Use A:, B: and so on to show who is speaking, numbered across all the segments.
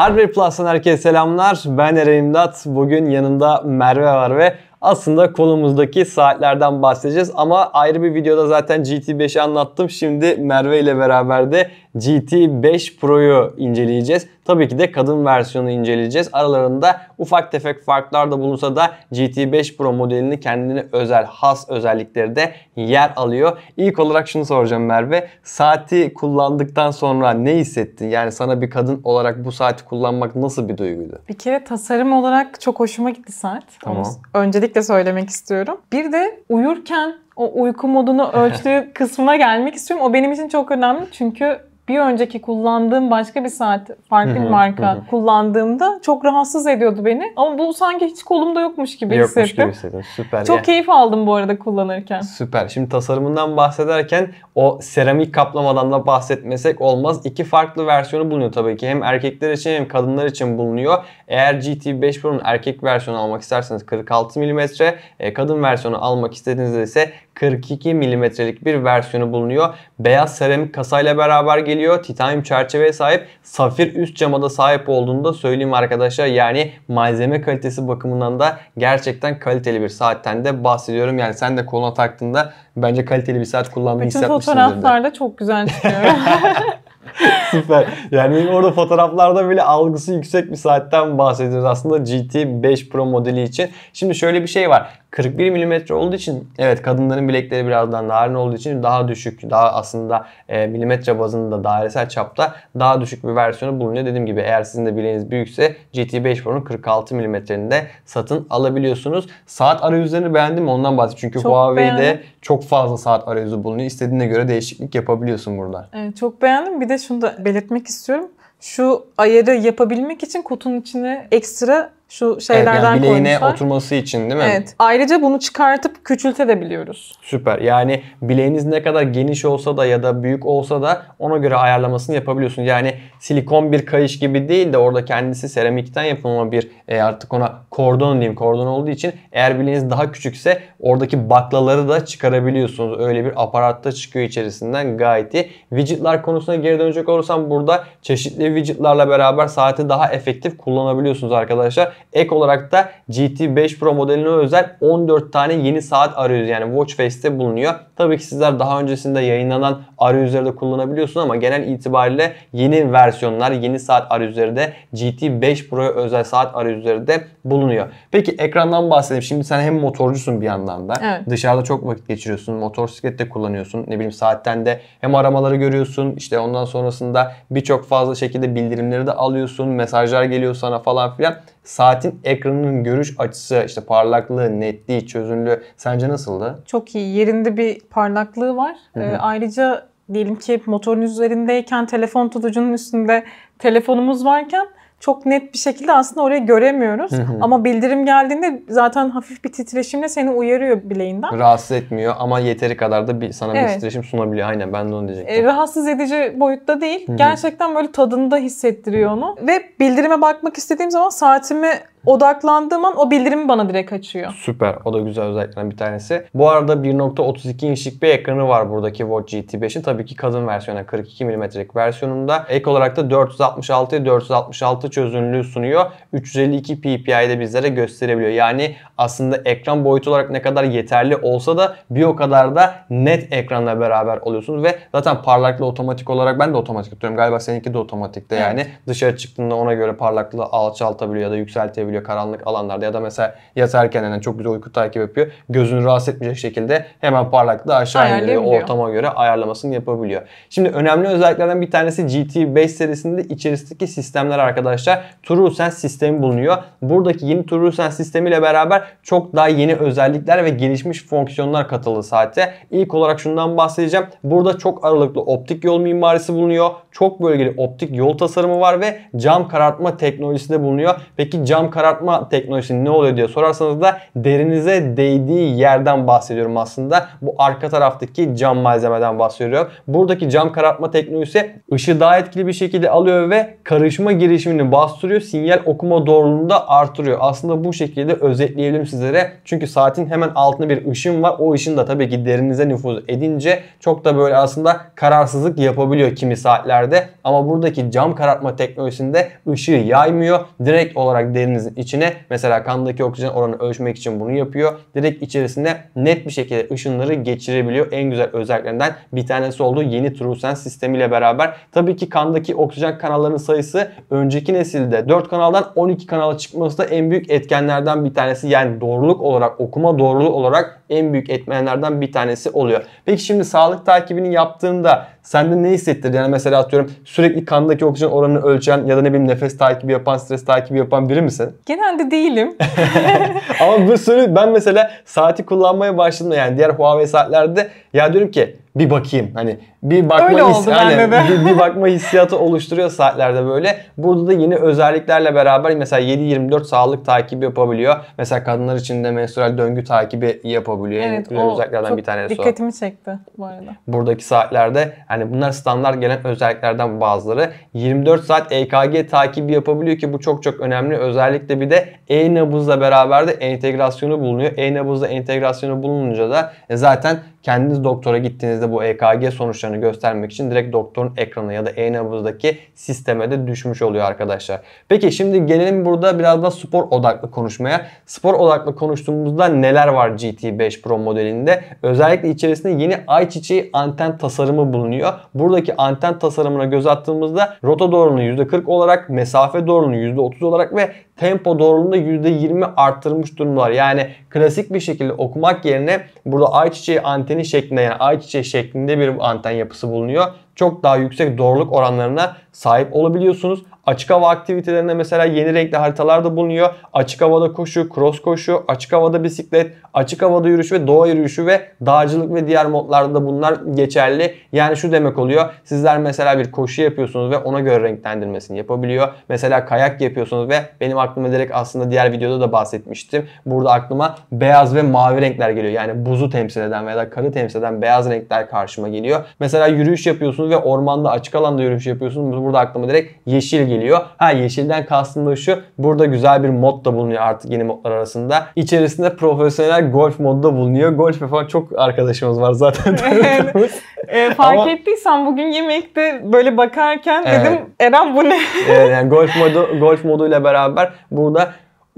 A: Hardware Plus'tan herkese selamlar. Ben Eren İmdat. Bugün yanımda Merve var ve aslında konumuzdaki saatlerden bahsedeceğiz. Ama ayrı bir videoda zaten GT5'i anlattım. Şimdi Merve ile beraber de GT 5 Pro'yu inceleyeceğiz. Tabii ki de kadın versiyonu inceleyeceğiz. Aralarında ufak tefek farklar da bulunsa da GT5 Pro modelini kendine özel, has özellikleri de yer alıyor. İlk olarak şunu soracağım Merve. Saati kullandıktan sonra ne hissettin? Yani sana bir kadın olarak bu saati kullanmak nasıl bir duyguydu?
B: Bir kere tasarım olarak çok hoşuma gitti saat. Tamam. Onu öncelikle söylemek istiyorum. Bir de uyurken o uyku modunu ölçtüğü kısmına gelmek istiyorum. O benim için çok önemli çünkü bir önceki kullandığım başka bir saat farklı bir marka kullandığımda çok rahatsız ediyordu beni. Ama bu sanki hiç kolumda yokmuş gibi yokmuş hissettim.
A: Yokmuş gibi hissettim. Süper. Çok yani. keyif
B: aldım bu arada kullanırken.
A: Süper. Şimdi tasarımından bahsederken o seramik kaplamadan da bahsetmesek olmaz. İki farklı versiyonu bulunuyor tabii ki. Hem erkekler için hem kadınlar için bulunuyor. Eğer GT5 Pro'nun erkek versiyonu almak isterseniz 46 mm, e, kadın versiyonu almak istediğinizde ise 42 milimetrelik bir versiyonu bulunuyor. Beyaz seramik kasayla beraber geliyor. Titanyum çerçeveye sahip. Safir üst cama da sahip olduğunu da söyleyeyim arkadaşlar. Yani malzeme kalitesi bakımından da gerçekten kaliteli bir saatten de bahsediyorum. Yani sen de koluna taktığında bence kaliteli bir saat kullandığını Bütün hissetmişsindir. Bütün fotoğraflarda
B: çok güzel çıkıyor.
A: Süper. Yani orada fotoğraflarda bile algısı yüksek bir saatten bahsediyoruz aslında GT 5 Pro modeli için. Şimdi şöyle bir şey var. 41 mm olduğu için evet kadınların bilekleri birazdan narin olduğu için daha düşük, daha aslında e, milimetre bazında dairesel çapta daha düşük bir versiyonu bulunuyor. Dediğim gibi eğer sizin de bileğiniz büyükse GT 5 Pro'nun 46 mm'ini de satın alabiliyorsunuz. Saat arayüzlerini beğendim mi? Ondan bahsedeyim. Çünkü çok Huawei'de beğendim. çok fazla saat arayüzü bulunuyor. İstediğine göre değişiklik yapabiliyorsun burada.
B: Evet, çok beğendim. Bir de şunu da belirtmek istiyorum. Şu ayarı yapabilmek için kutunun içine ekstra şu şeylerden evet, yani bileğine koymuşlar.
A: oturması için değil mi? Evet.
B: Ayrıca bunu çıkartıp küçültebiliyoruz.
A: Süper. Yani bileğiniz ne kadar geniş olsa da ya da büyük olsa da ona göre ayarlamasını yapabiliyorsunuz. Yani silikon bir kayış gibi değil de orada kendisi seramikten yapılma bir e, artık ona kordon diyeyim kordon olduğu için eğer bileğiniz daha küçükse oradaki baklaları da çıkarabiliyorsunuz. Öyle bir aparatta çıkıyor içerisinden gayet iyi. Widgetlar konusuna geri dönecek olursam burada çeşitli widgetlarla beraber saati daha efektif kullanabiliyorsunuz arkadaşlar. Ek olarak da GT 5 Pro modeline özel 14 tane yeni saat arayüz Yani watch face'te bulunuyor. Tabii ki sizler daha öncesinde yayınlanan arayüzleri de kullanabiliyorsunuz ama genel itibariyle yeni versiyonlar, yeni saat arayüzleri de GT 5 Pro'ya özel saat arayüzleri de bulunuyor. Peki ekrandan bahsedelim. Şimdi sen hem motorcusun bir yandan da. Evet. Dışarıda çok vakit geçiriyorsun. Motosiklette kullanıyorsun. Ne bileyim saatten de hem aramaları görüyorsun. İşte ondan sonrasında birçok fazla şekilde bildirimleri de alıyorsun. Mesajlar geliyor sana falan filan. Saatin ekranının görüş açısı, işte parlaklığı, netliği, çözünürlüğü sence nasıldı?
B: Çok iyi. Yerinde bir parlaklığı var. Hı hı. E, ayrıca diyelim ki motorun üzerindeyken telefon tutucunun üstünde telefonumuz varken çok net bir şekilde aslında orayı göremiyoruz. Hı hı. Ama bildirim geldiğinde zaten hafif bir titreşimle seni uyarıyor bileğinden. Rahatsız
A: etmiyor ama yeteri kadar da bir, sana evet. bir titreşim sunabiliyor. Aynen ben de onu diyecektim.
B: E, rahatsız edici boyutta değil. Hı hı. Gerçekten böyle tadında hissettiriyor onu. Ve bildirime bakmak istediğim zaman saatimi odaklandığım an o bildirimi bana direkt açıyor.
A: Süper. O da güzel özelliklerden bir tanesi. Bu arada 1.32 inçlik bir ekranı var buradaki Watch GT5'in. Tabii ki kadın versiyonu 42 milimetrelik versiyonunda. Ek olarak da 466 466 çözünürlüğü sunuyor. 352 ppi'de bizlere gösterebiliyor. Yani aslında ekran boyutu olarak ne kadar yeterli olsa da bir o kadar da net ekranla beraber oluyorsunuz ve zaten parlaklığı otomatik olarak ben de otomatik tutuyorum. Galiba seninki de otomatikte yani. Dışarı çıktığında ona göre parlaklığı alçaltabiliyor ya da yükseltebiliyor olabiliyor karanlık alanlarda ya da mesela yatarken yani çok güzel uyku takip yapıyor. Gözünü rahatsız etmeyecek şekilde hemen parlaklığı aşağı indiriyor. Ortama göre ayarlamasını yapabiliyor. Şimdi önemli özelliklerden bir tanesi GT5 serisinde içerisindeki sistemler arkadaşlar. True sistemi bulunuyor. Buradaki yeni True sistemiyle beraber çok daha yeni özellikler ve gelişmiş fonksiyonlar katıldı saate. İlk olarak şundan bahsedeceğim. Burada çok aralıklı optik yol mimarisi bulunuyor çok bölgeli optik yol tasarımı var ve cam karartma teknolojisi de bulunuyor. Peki cam karartma teknolojisi ne oluyor diye sorarsanız da derinize değdiği yerden bahsediyorum aslında. Bu arka taraftaki cam malzemeden bahsediyorum. Buradaki cam karartma teknolojisi ışığı daha etkili bir şekilde alıyor ve karışma girişimini bastırıyor. Sinyal okuma doğruluğunu da artırıyor. Aslında bu şekilde özetleyelim sizlere. Çünkü saatin hemen altında bir ışın var. O ışın da tabii ki derinize nüfuz edince çok da böyle aslında kararsızlık yapabiliyor kimi saatler yerde ama buradaki cam karartma teknolojisinde ışığı yaymıyor. Direkt olarak derinizin içine mesela kandaki oksijen oranı ölçmek için bunu yapıyor. Direkt içerisinde net bir şekilde ışınları geçirebiliyor. En güzel özelliklerinden bir tanesi olduğu yeni TrueSense sistemiyle beraber. Tabii ki kandaki oksijen kanallarının sayısı önceki nesilde 4 kanaldan 12 kanala çıkması da en büyük etkenlerden bir tanesi. Yani doğruluk olarak okuma doğruluğu olarak en büyük etmenlerden bir tanesi oluyor. Peki şimdi sağlık takibini yaptığında sende ne hissettirdi? Yani mesela atıyorum sürekli kandaki oksijen oranını ölçen ya da ne bileyim nefes takibi yapan, stres takibi yapan biri misin?
B: Genelde değilim.
A: Ama bu sürü ben mesela saati kullanmaya başladım yani diğer Huawei saatlerde ya diyorum ki bir bakayım. Hani bir bakma hissi, hani, bir, bir bakma hissiyatı oluşturuyor saatlerde böyle. Burada da yeni özelliklerle beraber mesela 7-24 sağlık takibi yapabiliyor. Mesela kadınlar için de menstrual döngü takibi yapabiliyor. Evet, en güzel özelliklerden bir tanesi dikkatimi
B: o. çekti bu arada.
A: Buradaki saatlerde hani bunlar standart gelen özelliklerden bazıları. 24 saat EKG takibi yapabiliyor ki bu çok çok önemli. Özellikle bir de e-nabızla beraber de entegrasyonu bulunuyor. E-nabızla entegrasyonu bulununca da e, zaten Kendiniz doktora gittiğinizde bu EKG sonuçlarını göstermek için direkt doktorun ekranı ya da e-nabızdaki sisteme de düşmüş oluyor arkadaşlar. Peki şimdi gelelim burada biraz da spor odaklı konuşmaya. Spor odaklı konuştuğumuzda neler var GT5 Pro modelinde? Özellikle içerisinde yeni ayçiçeği anten tasarımı bulunuyor. Buradaki anten tasarımına göz attığımızda rota doğruluğunu %40 olarak, mesafe doğruluğunu %30 olarak ve tempo doğruluğunda %20 arttırmış durumlar. Yani klasik bir şekilde okumak yerine burada ayçiçeği anteni şeklinde yani ayçiçeği şeklinde bir anten yapısı bulunuyor. Çok daha yüksek doğruluk oranlarına sahip olabiliyorsunuz. Açık hava aktivitelerinde mesela yeni renkli haritalarda bulunuyor. Açık havada koşu, cross koşu, açık havada bisiklet, açık havada yürüyüş ve doğa yürüyüşü ve dağcılık ve diğer modlarda da bunlar geçerli. Yani şu demek oluyor. Sizler mesela bir koşu yapıyorsunuz ve ona göre renklendirmesini yapabiliyor. Mesela kayak yapıyorsunuz ve benim aklıma direkt aslında diğer videoda da bahsetmiştim. Burada aklıma beyaz ve mavi renkler geliyor. Yani buzu temsil eden veya karı temsil eden beyaz renkler karşıma geliyor. Mesela yürüyüş yapıyorsunuz ve ormanda açık alanda yürüyüş yapıyorsunuz. Burada aklıma direkt yeşil geliyor. Ha yeşilden kastım da şu. Burada güzel bir mod da bulunuyor artık yeni modlar arasında. İçerisinde profesyonel golf modu da bulunuyor. Golf falan çok arkadaşımız var zaten. e, fark Ama...
B: ettiysen bugün yemekte böyle bakarken evet. dedim Eren bu ne?
A: evet, yani golf modu golf moduyla beraber burada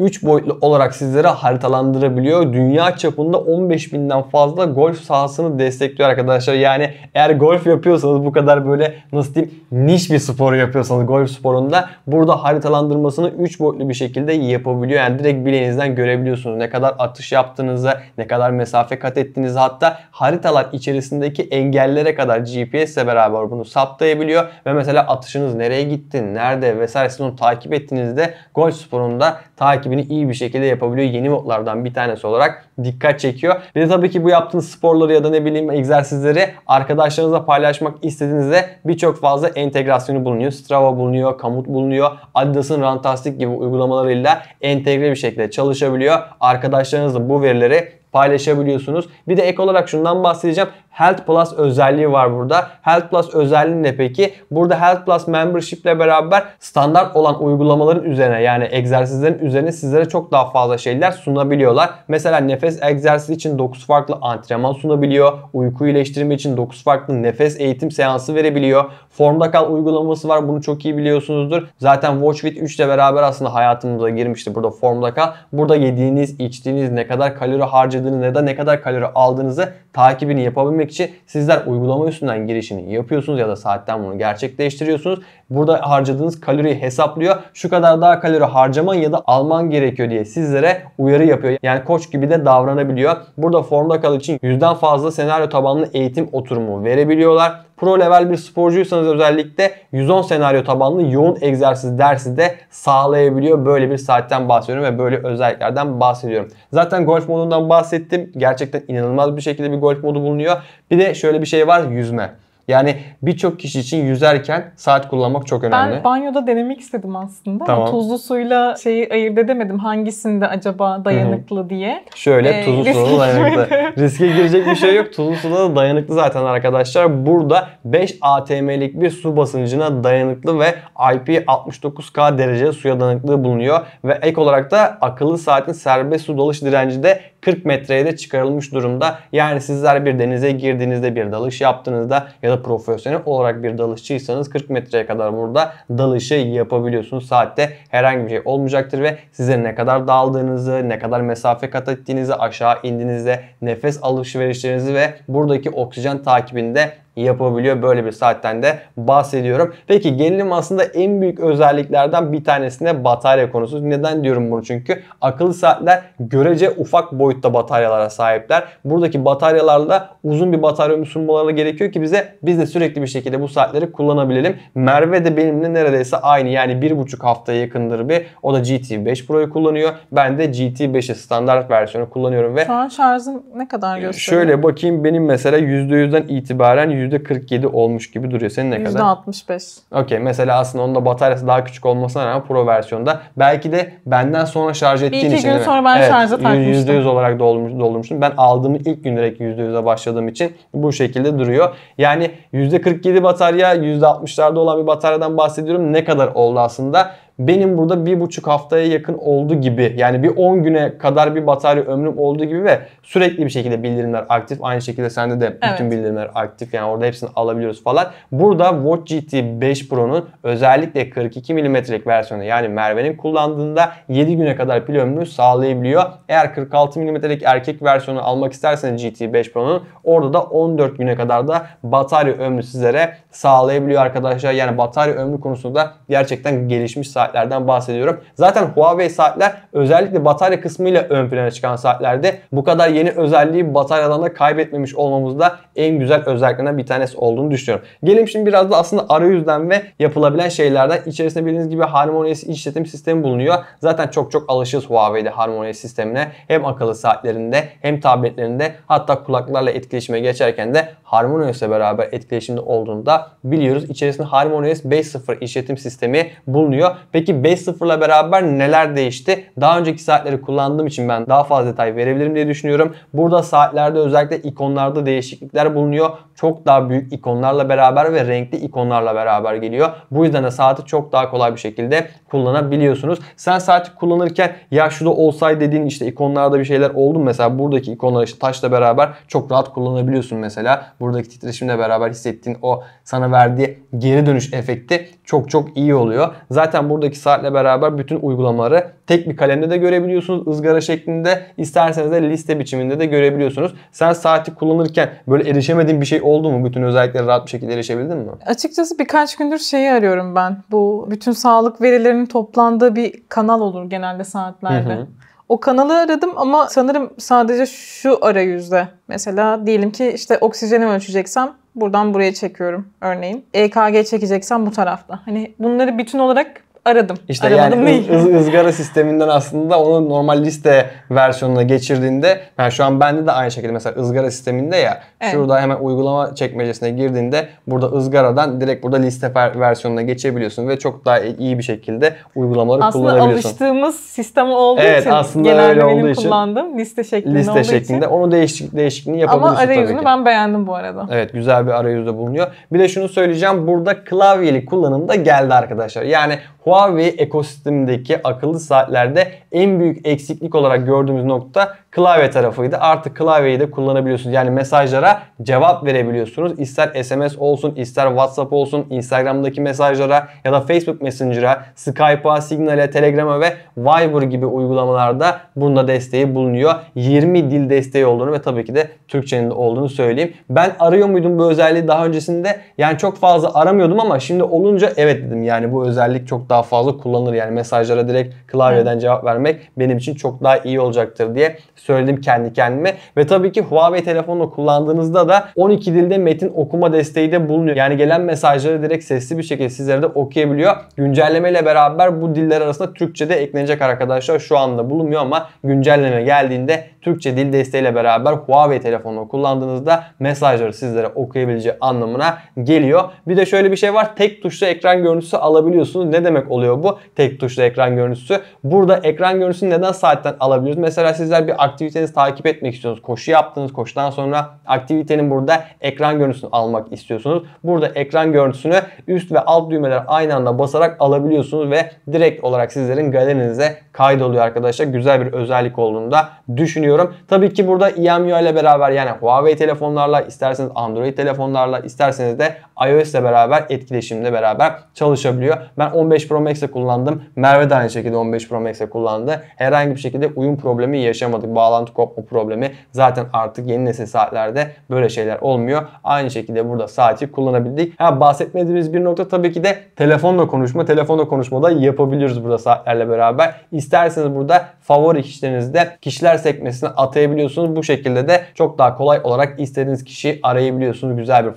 A: 3 boyutlu olarak sizlere haritalandırabiliyor. Dünya çapında 15 binden fazla golf sahasını destekliyor arkadaşlar. Yani eğer golf yapıyorsanız bu kadar böyle nasıl diyeyim niş bir spor yapıyorsanız golf sporunda burada haritalandırmasını 3 boyutlu bir şekilde yapabiliyor. Yani direkt bileğinizden görebiliyorsunuz ne kadar atış yaptığınızı, ne kadar mesafe kat ettiğinizi hatta haritalar içerisindeki engellere kadar GPS'le beraber bunu saptayabiliyor ve mesela atışınız nereye gitti, nerede vesaire siz onu takip ettiğinizde golf sporunda takip takibini iyi bir şekilde yapabiliyor. Yeni modlardan bir tanesi olarak dikkat çekiyor. ve tabii ki bu yaptığınız sporları ya da ne bileyim egzersizleri arkadaşlarınızla paylaşmak istediğinizde birçok fazla entegrasyonu bulunuyor. Strava bulunuyor, Kamut bulunuyor. Adidas'ın Runtastic gibi uygulamalarıyla entegre bir şekilde çalışabiliyor. Arkadaşlarınızla bu verileri paylaşabiliyorsunuz. Bir de ek olarak şundan bahsedeceğim. Health Plus özelliği var burada. Health Plus özelliği ne peki? Burada Health Plus membership ile beraber standart olan uygulamaların üzerine yani egzersizlerin üzerine sizlere çok daha fazla şeyler sunabiliyorlar. Mesela nefes egzersizi için 9 farklı antrenman sunabiliyor. Uyku iyileştirme için 9 farklı nefes eğitim seansı verebiliyor. Formda kal uygulaması var. Bunu çok iyi biliyorsunuzdur. Zaten Watch With 3 ile beraber aslında hayatımıza girmişti burada formda kal. Burada yediğiniz, içtiğiniz, ne kadar kalori harcadığınız harcadığınızı ya da ne kadar kalori aldığınızı takibini yapabilmek için sizler uygulama üstünden girişini yapıyorsunuz ya da saatten bunu gerçekleştiriyorsunuz Burada harcadığınız kaloriyi hesaplıyor. Şu kadar daha kalori harcaman ya da alman gerekiyor diye sizlere uyarı yapıyor. Yani koç gibi de davranabiliyor. Burada formda kalıp için yüzden fazla senaryo tabanlı eğitim oturumu verebiliyorlar. Pro level bir sporcuysanız özellikle 110 senaryo tabanlı yoğun egzersiz dersi de sağlayabiliyor. Böyle bir saatten bahsediyorum ve böyle özelliklerden bahsediyorum. Zaten golf modundan bahsettim. Gerçekten inanılmaz bir şekilde bir golf modu bulunuyor. Bir de şöyle bir şey var yüzme. Yani birçok kişi için yüzerken saat kullanmak çok önemli. Ben
B: banyoda denemek istedim aslında tamam. ama tuzlu suyla şeyi ayırt edemedim hangisinde acaba dayanıklı Hı-hı. diye. Şöyle ee, tuzlu suda dayanıklı.
A: Riske girecek bir şey yok. Tuzlu suda da dayanıklı zaten arkadaşlar. Burada 5 ATM'lik bir su basıncına dayanıklı ve IP69K derece suya dayanıklı bulunuyor ve ek olarak da akıllı saatin serbest su dalış direnci de 40 metreye de çıkarılmış durumda. Yani sizler bir denize girdiğinizde bir dalış yaptığınızda ya da profesyonel olarak bir dalışçıysanız 40 metreye kadar burada dalışı yapabiliyorsunuz. Saatte herhangi bir şey olmayacaktır ve size ne kadar daldığınızı, ne kadar mesafe kat ettiğinizi, aşağı indiğinizde nefes alışverişlerinizi ve buradaki oksijen takibinde yapabiliyor. Böyle bir saatten de bahsediyorum. Peki gelinim aslında en büyük özelliklerden bir tanesine batarya konusu. Neden diyorum bunu? Çünkü akıllı saatler görece ufak boyutta bataryalara sahipler. Buradaki bataryalarla uzun bir batarya ömrü sunmaları gerekiyor ki bize biz de sürekli bir şekilde bu saatleri kullanabilelim. Merve de benimle neredeyse aynı yani 1,5 haftaya yakındır bir. O da GT 5 Pro'yu kullanıyor. Ben de GT 5'i standart versiyonu kullanıyorum ve Şu
B: an şarjım ne kadar ee, gösteriyor? Şöyle
A: bakayım benim mesela %100'den itibaren %47 olmuş gibi duruyor. Senin ne kadar?
B: %65.
A: Okey. Mesela aslında onun da bataryası daha küçük olmasına rağmen Pro versiyonda belki de benden sonra şarj ettiğin için. Bir iki için, gün sonra ben evet, şarja takmıştım. %100 olarak doldurmuş, doldurmuştum. Ben aldığım ilk gün direkt %100'e başladığım için bu şekilde duruyor. Yani %47 batarya %60'larda olan bir bataryadan bahsediyorum. Ne kadar oldu aslında? benim burada bir buçuk haftaya yakın oldu gibi yani bir 10 güne kadar bir batarya ömrüm olduğu gibi ve sürekli bir şekilde bildirimler aktif. Aynı şekilde sende de bütün bildirimler aktif yani orada hepsini alabiliyoruz falan. Burada Watch GT 5 Pro'nun özellikle 42 milimetrelik versiyonu yani Merve'nin kullandığında 7 güne kadar pil ömrünü sağlayabiliyor. Eğer 46 milimetrelik erkek versiyonu almak isterseniz GT 5 Pro'nun orada da 14 güne kadar da batarya ömrü sizlere sağlayabiliyor arkadaşlar. Yani batarya ömrü konusunda gerçekten gelişmiş saatlerden bahsediyorum. Zaten Huawei saatler özellikle batarya kısmıyla ön plana çıkan saatlerde bu kadar yeni özelliği bataryadan da kaybetmemiş olmamızda en güzel özelliklerinden bir tanesi olduğunu düşünüyorum. Gelin şimdi biraz da aslında arayüzden ve yapılabilen şeylerden içerisinde bildiğiniz gibi HarmonyOS işletim sistemi bulunuyor. Zaten çok çok alışığız Huawei'de HarmonyOS sistemine. Hem akıllı saatlerinde hem tabletlerinde hatta kulaklarla etkileşime geçerken de Harmonious ile beraber etkileşimde olduğunda biliyoruz. İçerisinde Harmonious 5.0 işletim sistemi bulunuyor. Peki 5.0 ile beraber neler değişti? Daha önceki saatleri kullandığım için ben daha fazla detay verebilirim diye düşünüyorum. Burada saatlerde özellikle ikonlarda değişiklikler bulunuyor. Çok daha büyük ikonlarla beraber ve renkli ikonlarla beraber geliyor. Bu yüzden de saati çok daha kolay bir şekilde kullanabiliyorsunuz. Sen saati kullanırken ya şu olsaydı dediğin işte ikonlarda bir şeyler oldu Mesela buradaki ikonlar işte taşla beraber çok rahat kullanabiliyorsun mesela buradaki titreşimle beraber hissettiğin o sana verdiği geri dönüş efekti çok çok iyi oluyor. Zaten buradaki saatle beraber bütün uygulamaları tek bir kalemde de görebiliyorsunuz. ızgara şeklinde isterseniz de liste biçiminde de görebiliyorsunuz. Sen saati kullanırken böyle erişemediğin bir şey oldu mu? Bütün özelliklere rahat bir şekilde erişebildin mi?
B: Açıkçası birkaç gündür şeyi arıyorum ben. Bu bütün sağlık verilerinin toplandığı bir kanal olur genelde saatlerde. Hı hı. O kanalı aradım ama sanırım sadece şu arayüzde. Mesela diyelim ki işte oksijeni ölçeceksem buradan buraya çekiyorum örneğin. EKG çekeceksem bu tarafta. Hani bunları bütün olarak aradım. İşte Aramadım yani değil. Iz,
A: ızgara sisteminden aslında onu normal liste versiyonuna geçirdiğinde yani şu an bende de aynı şekilde mesela ızgara sisteminde ya evet. şurada hemen uygulama çekmecesine girdiğinde burada ızgaradan direkt burada liste versiyonuna geçebiliyorsun ve çok daha iyi bir şekilde uygulamaları aslında kullanabiliyorsun.
B: Aslında alıştığımız sistem olduğu evet, için aslında genelde öyle benim olduğu benim için, kullandığım liste şeklinde liste olduğu şeklinde
A: için. onu değişik değişikliğini yapabiliyorsun Ama arayüzünü
B: ben beğendim bu arada.
A: Evet güzel bir arayüzde bulunuyor. Bir de şunu söyleyeceğim burada klavyeli da geldi arkadaşlar. Yani Huawei ekosistemindeki akıllı saatlerde en büyük eksiklik olarak gördüğümüz nokta klavye tarafıydı. Artık klavyeyi de kullanabiliyorsunuz. Yani mesajlara cevap verebiliyorsunuz. İster SMS olsun, ister WhatsApp olsun, Instagram'daki mesajlara ya da Facebook Messenger'a, Skype'a, Signal'e, Telegram'a ve Viber gibi uygulamalarda bunda desteği bulunuyor. 20 dil desteği olduğunu ve tabii ki de Türkçenin de olduğunu söyleyeyim. Ben arıyor muydum bu özelliği daha öncesinde? Yani çok fazla aramıyordum ama şimdi olunca evet dedim. Yani bu özellik çok daha fazla kullanılır. Yani mesajlara direkt klavyeden cevap vermek benim için çok daha iyi olacaktır diye söyledim kendi kendime. Ve tabii ki Huawei telefonu kullandığınızda da 12 dilde metin okuma desteği de bulunuyor. Yani gelen mesajları direkt sesli bir şekilde sizlere de okuyabiliyor. Güncelleme ile beraber bu diller arasında Türkçe de eklenecek arkadaşlar. Şu anda bulunmuyor ama güncelleme geldiğinde Türkçe dil desteğiyle beraber Huawei telefonunu kullandığınızda mesajları sizlere okuyabileceği anlamına geliyor. Bir de şöyle bir şey var. Tek tuşlu ekran görüntüsü alabiliyorsunuz. Ne demek oluyor bu? Tek tuşlu ekran görüntüsü. Burada ekran görüntüsünü neden saatten alabiliyoruz? Mesela sizler bir aktivitenizi takip etmek istiyorsunuz. Koşu yaptınız. Koşudan sonra aktivitenin burada ekran görüntüsünü almak istiyorsunuz. Burada ekran görüntüsünü üst ve alt düğmeler aynı anda basarak alabiliyorsunuz ve direkt olarak sizlerin galerinize kaydoluyor arkadaşlar. Güzel bir özellik olduğunu da düşünüyorum öneriyorum. Tabii ki burada EMUI ile beraber yani Huawei telefonlarla, isterseniz Android telefonlarla, isterseniz de iOS ile beraber etkileşimle beraber çalışabiliyor. Ben 15 Pro Max'e kullandım. Merve de aynı şekilde 15 Pro Max'e kullandı. Herhangi bir şekilde uyum problemi yaşamadık. Bağlantı kopma problemi zaten artık yeni nesil saatlerde böyle şeyler olmuyor. Aynı şekilde burada saati kullanabildik. Ha bahsetmediğimiz bir nokta tabii ki de telefonla konuşma. Telefonla konuşma da yapabiliyoruz burada saatlerle beraber. İsterseniz burada favori kişilerinizde kişiler sekmesi içerisine atayabiliyorsunuz. Bu şekilde de çok daha kolay olarak istediğiniz kişiyi arayabiliyorsunuz. Güzel bir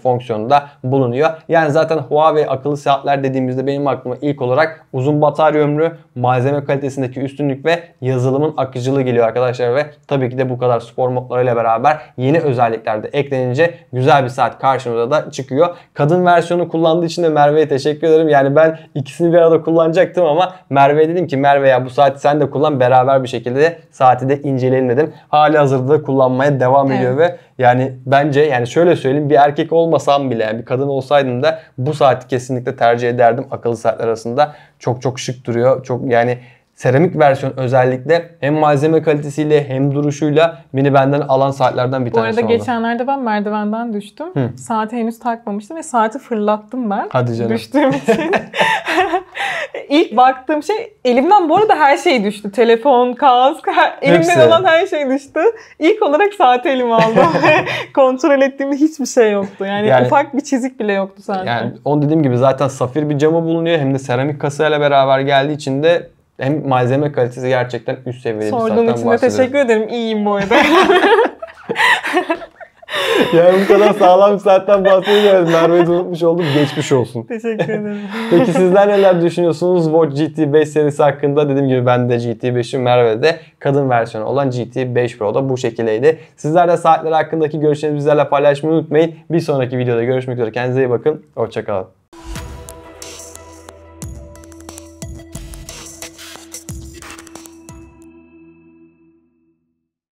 A: da bulunuyor. Yani zaten Huawei akıllı saatler dediğimizde benim aklıma ilk olarak uzun batarya ömrü, malzeme kalitesindeki üstünlük ve yazılımın akıcılığı geliyor arkadaşlar ve tabii ki de bu kadar spor modlarıyla beraber yeni özellikler de eklenince güzel bir saat karşımıza da çıkıyor. Kadın versiyonu kullandığı için de Merve'ye teşekkür ederim. Yani ben ikisini bir arada kullanacaktım ama Merve'ye dedim ki Merve ya bu saati sen de kullan beraber bir şekilde saati de inceleyelim dedim hali hazırda kullanmaya devam evet. ediyor ve yani bence yani şöyle söyleyeyim bir erkek olmasam bile yani bir kadın olsaydım da bu saati kesinlikle tercih ederdim akıllı saatler arasında. Çok çok şık duruyor. Çok yani Seramik versiyon özellikle hem malzeme kalitesiyle hem duruşuyla beni benden alan saatlerden bir Bu tanesi Bu arada
B: geçenlerde ben merdivenden düştüm. Hı. Saati henüz takmamıştım ve saati fırlattım ben. Hadi canım. Düştüğüm için. İlk baktığım şey elimden bu arada her şey düştü. Telefon, kask, elimden Hepsi. olan her şey düştü. İlk olarak saati elime aldım. Kontrol ettiğim hiçbir şey yoktu. Yani, yani ufak bir çizik bile yoktu sadece. Yani
A: on dediğim gibi zaten safir bir camı bulunuyor. Hem de seramik kasayla beraber geldiği için de hem malzeme kalitesi gerçekten üst seviyede Sorduğum bir Sorduğum için teşekkür
B: ederim. İyiyim bu arada.
A: Ya bu kadar sağlam bir saatten bahsedemez. Merve'yi unutmuş oldum, Geçmiş olsun.
B: Teşekkür ederim.
A: Peki sizler neler düşünüyorsunuz? Watch GT 5 serisi hakkında dediğim gibi ben de GT 5'in Merve'de kadın versiyonu olan GT 5 Pro'da bu şekildeydi. Sizler de saatler hakkındaki görüşlerinizi bizlerle paylaşmayı unutmayın. Bir sonraki videoda görüşmek üzere. Kendinize iyi bakın. Hoşçakalın.